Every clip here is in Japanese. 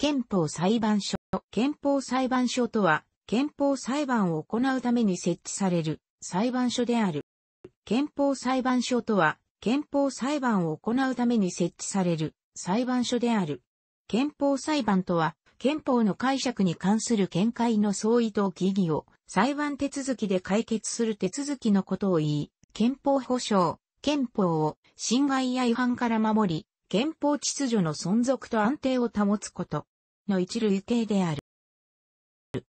憲法裁判所。憲法裁判所とは、憲法裁判を行うために設置される裁判所である。憲法裁判所とは、憲法裁判を行うために設置される裁判所である。憲法裁判とは、憲法の解釈に関する見解の相違と疑義を裁判手続きで解決する手続きのことを言い、憲法保障、憲法を侵害や違反から守り、憲法秩序の存続と安定を保つこと。の一類型である。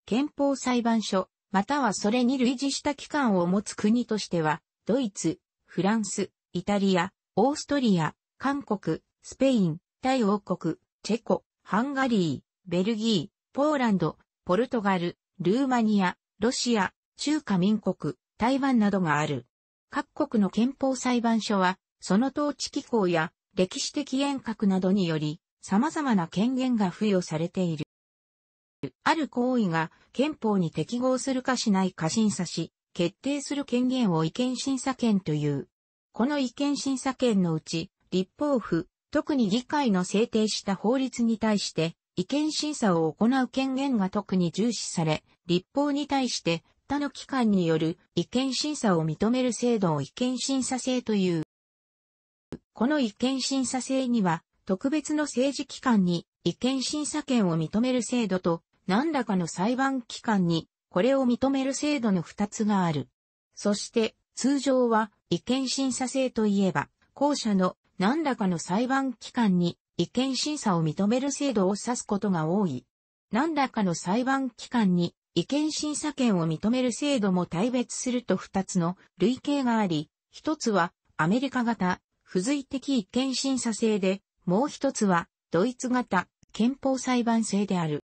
憲法裁判所、またはそれに類似した機関を持つ国としては、ドイツ、フランス、イタリア、オーストリア、韓国、スペイン、タイ王国、チェコ、ハンガリー、ベルギー、ポーランド、ポルトガル、ルーマニア、ロシア、中華民国、台湾などがある。各国の憲法裁判所は、その統治機構や歴史的遠隔などにより、様々な権限が付与されている。ある行為が憲法に適合するかしないか審査し、決定する権限を違憲審査権という。この違憲審査権のうち、立法府、特に議会の制定した法律に対して、違憲審査を行う権限が特に重視され、立法に対して他の機関による違憲審査を認める制度を違憲審査制という。この違憲審査制には、特別の政治機関に違憲審査権を認める制度と、何らかの裁判機関にこれを認める制度の二つがある。そして、通常は違憲審査制といえば、後者の何らかの裁判機関に違憲審査を認める制度を指すことが多い。何らかの裁判機関に違憲審査権を認める制度も対別すると二つの類型があり、一つはアメリカ型付随的違憲審査制でもう一つは、ドイツ型、憲法裁判制である。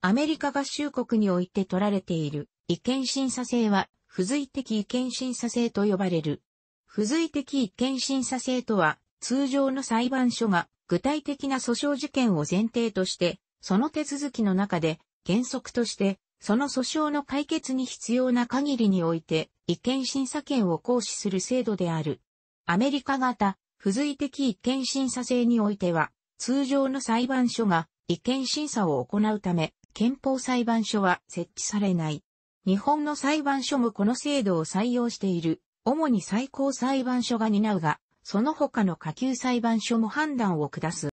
アメリカ合衆国において取られている意見審査制は、付随的意見審査制と呼ばれる。付随的意見審査制とは、通常の裁判所が具体的な訴訟事件を前提として、その手続きの中で原則として、その訴訟の解決に必要な限りにおいて、意見審査権を行使する制度である。アメリカ型付随的意見審査制においては、通常の裁判所が意見審査を行うため、憲法裁判所は設置されない。日本の裁判所もこの制度を採用している。主に最高裁判所が担うが、その他の下級裁判所も判断を下す。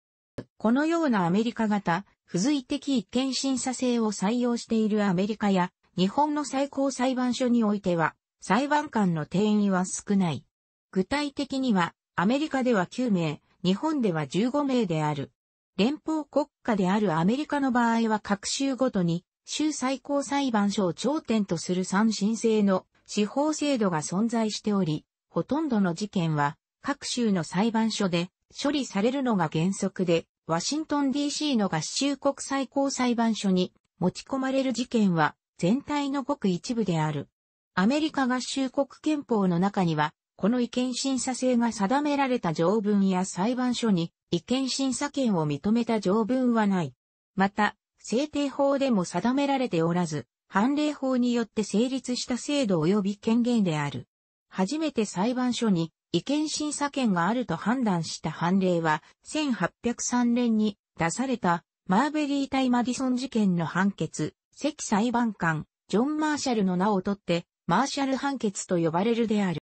このようなアメリカ型、付随的意見審査制を採用しているアメリカや、日本の最高裁判所においては、裁判官の定員は少ない。具体的には、アメリカでは9名、日本では15名である。連邦国家であるアメリカの場合は各州ごとに、州最高裁判所を頂点とする三審制の司法制度が存在しており、ほとんどの事件は各州の裁判所で処理されるのが原則で、ワシントン DC の合衆国最高裁判所に持ち込まれる事件は全体のごく一部である。アメリカ合衆国憲法の中にはこの違憲審査制が定められた条文や裁判所に違憲審査権を認めた条文はない。また、制定法でも定められておらず、判例法によって成立した制度及び権限である。初めて裁判所に違憲審査権があると判断した判例は、1803年に出されたマーベリー対マディソン事件の判決、関裁判官、ジョン・マーシャルの名をとって、マーシャル判決と呼ばれるである。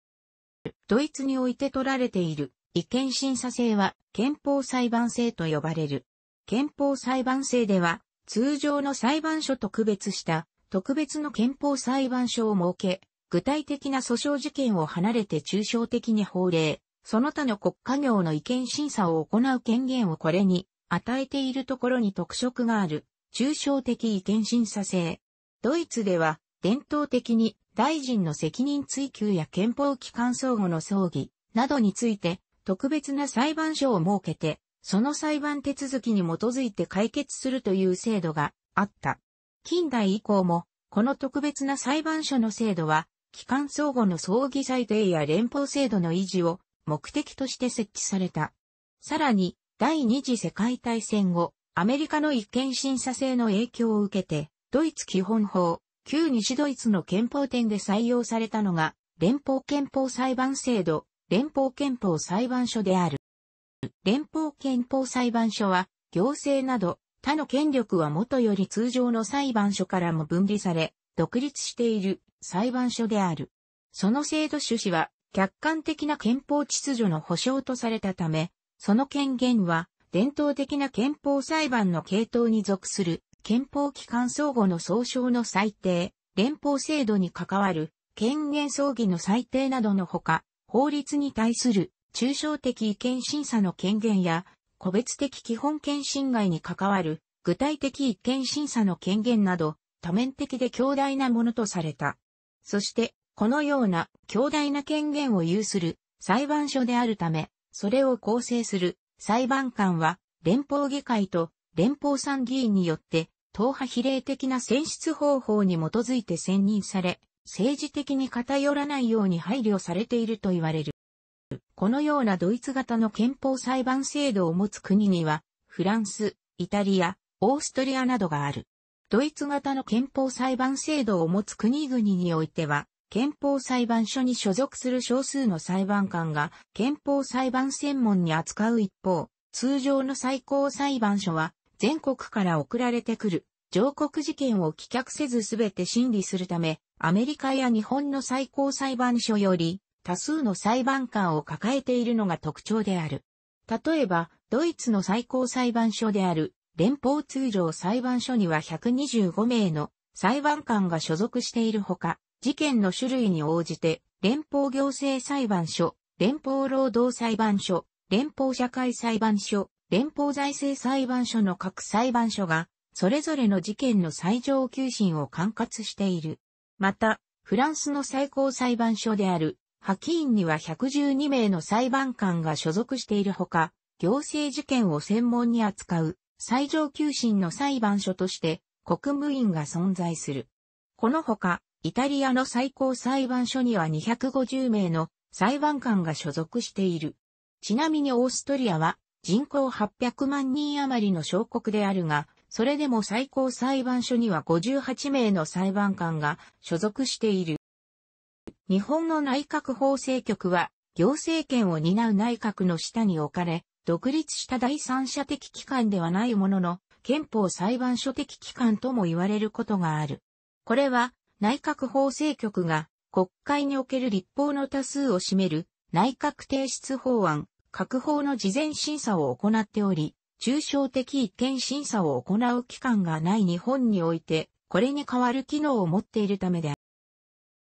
ドイツにおいて取られている違憲審査制は憲法裁判制と呼ばれる。憲法裁判制では通常の裁判所と区別した特別の憲法裁判所を設け、具体的な訴訟事件を離れて抽象的に法令、その他の国家業の違憲審査を行う権限をこれに与えているところに特色がある抽象的違憲審査制。ドイツでは伝統的に大臣の責任追及や憲法機関相互の葬儀などについて特別な裁判所を設けて、その裁判手続きに基づいて解決するという制度があった。近代以降も、この特別な裁判所の制度は、機関相互の葬儀裁定や連邦制度の維持を目的として設置された。さらに、第二次世界大戦後、アメリカの一見審査制の影響を受けて、ドイツ基本法、旧西ドイツの憲法典で採用されたのが、連邦憲法裁判制度、連邦憲法裁判所である。連邦憲法裁判所は、行政など、他の権力はもとより通常の裁判所からも分離され、独立している裁判所である。その制度趣旨は、客観的な憲法秩序の保障とされたため、その権限は、伝統的な憲法裁判の系統に属する憲法機関相互の総称の裁定、連邦制度に関わる権限葬儀の裁定などのほか、法律に対する抽象的意見審査の権限や、個別的基本権侵害に関わる具体的意見審査の権限など、多面的で強大なものとされた。そして、このような強大な権限を有する裁判所であるため、それを構成する裁判官は連邦議会と連邦参議院によって党派比例的な選出方法に基づいて選任され、政治的に偏らないように配慮されていると言われる。このようなドイツ型の憲法裁判制度を持つ国には、フランス、イタリア、オーストリアなどがある。ドイツ型の憲法裁判制度を持つ国々においては、憲法裁判所に所属する少数の裁判官が憲法裁判専門に扱う一方、通常の最高裁判所は全国から送られてくる、上告事件を棄却せずすべて審理するため、アメリカや日本の最高裁判所より、多数の裁判官を抱えているのが特徴である。例えば、ドイツの最高裁判所である、連邦通常裁判所には125名の裁判官が所属しているほか、事件の種類に応じて、連邦行政裁判所、連邦労働裁判所、連邦社会裁判所、連邦財政裁判所の各裁判所が、それぞれの事件の最上級審を管轄している。また、フランスの最高裁判所である、ハキーンには112名の裁判官が所属しているほか、行政事件を専門に扱う最上級審の裁判所として国務院が存在する。このほか、イタリアの最高裁判所には250名の裁判官が所属している。ちなみにオーストリアは人口800万人余りの小国であるが、それでも最高裁判所には58名の裁判官が所属している。日本の内閣法制局は、行政権を担う内閣の下に置かれ、独立した第三者的機関ではないものの、憲法裁判所的機関とも言われることがある。これは、内閣法制局が国会における立法の多数を占める内閣提出法案、各方の事前審査を行っており、抽象的一見審査を行う機関がない日本において、これに代わる機能を持っているためであ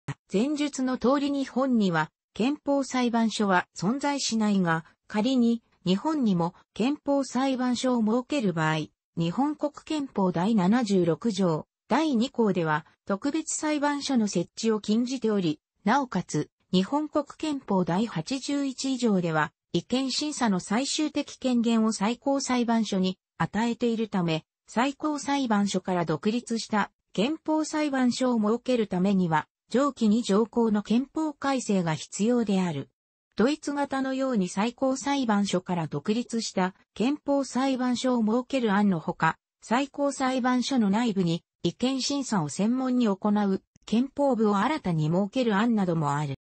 る。前述の通り日本には、憲法裁判所は存在しないが、仮に日本にも憲法裁判所を設ける場合、日本国憲法第76条第2項では特別裁判所の設置を禁じており、なおかつ日本国憲法第81条では違憲審査の最終的権限を最高裁判所に与えているため、最高裁判所から独立した憲法裁判所を設けるためには、上記に条項の憲法改正が必要である。ドイツ型のように最高裁判所から独立した憲法裁判所を設ける案のほか、最高裁判所の内部に違憲審査を専門に行う憲法部を新たに設ける案などもある。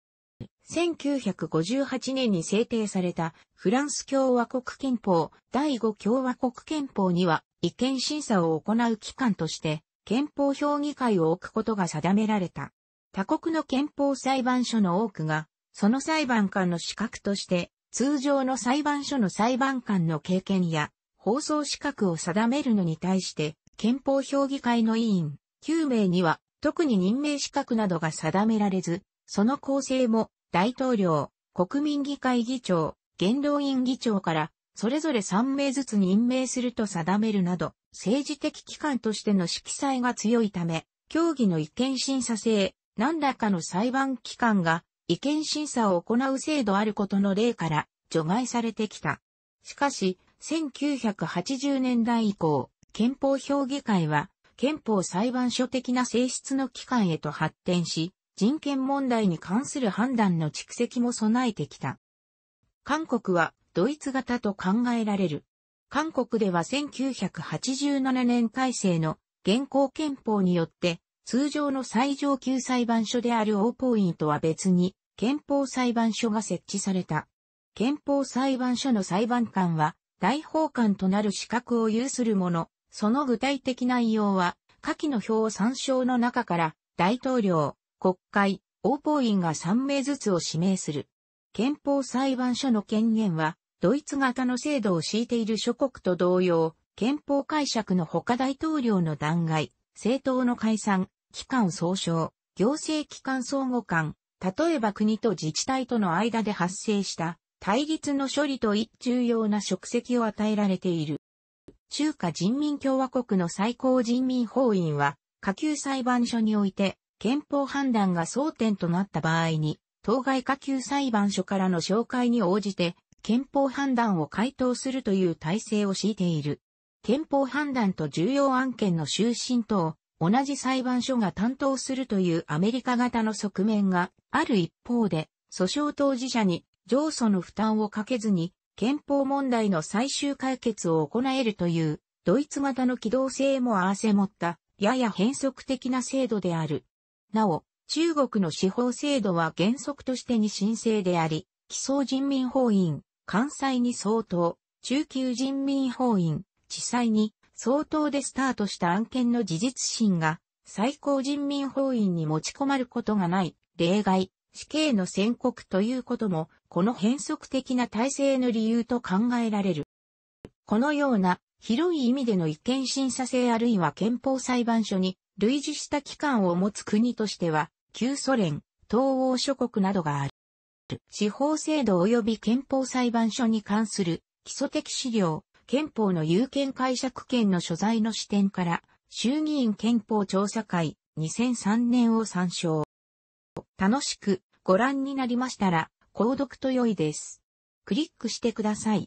1958年に制定されたフランス共和国憲法第5共和国憲法には意見審査を行う機関として憲法評議会を置くことが定められた。他国の憲法裁判所の多くがその裁判官の資格として通常の裁判所の裁判官の経験や放送資格を定めるのに対して憲法評議会の委員9名には特に任命資格などが定められず、その構成も大統領、国民議会議長、元老院議長から、それぞれ3名ずつ任命すると定めるなど、政治的機関としての色彩が強いため、協議の意見審査制、何らかの裁判機関が意見審査を行う制度あることの例から除外されてきた。しかし、1980年代以降、憲法評議会は憲法裁判所的な性質の機関へと発展し、人権問題に関する判断の蓄積も備えてきた。韓国はドイツ型と考えられる。韓国では1987年改正の現行憲法によって通常の最上級裁判所である王ポイントは別に憲法裁判所が設置された。憲法裁判所の裁判官は大法官となる資格を有する者、その具体的内容は下記の表参照の中から大統領、国会、王法院が3名ずつを指名する。憲法裁判所の権限は、ドイツ型の制度を敷いている諸国と同様、憲法解釈の他大統領の弾劾、政党の解散、機関総称、行政機関相互間、例えば国と自治体との間で発生した対立の処理と重要な職責を与えられている。中華人民共和国の最高人民法院は下級裁判所において憲法判断が争点となった場合に、当該下級裁判所からの紹介に応じて、憲法判断を回答するという体制を敷いている。憲法判断と重要案件の終身等同じ裁判所が担当するというアメリカ型の側面がある一方で、訴訟当事者に上訴の負担をかけずに憲法問題の最終解決を行えるというドイツ型の機動性も併せ持ったやや変則的な制度である。なお、中国の司法制度は原則としてに申請であり、基礎人民法院、関西に相当、中級人民法院、地裁に相当でスタートした案件の事実審が最高人民法院に持ち込まることがない、例外、死刑の宣告ということも、この変則的な体制の理由と考えられる。このような広い意味での違憲審査制あるいは憲法裁判所に類似した機関を持つ国としては、旧ソ連、東欧諸国などがある。司法制度及び憲法裁判所に関する基礎的資料、憲法の有権解釈権の所在の視点から、衆議院憲法調査会2003年を参照。楽しくご覧になりましたら、購読と良いです。クリックしてください。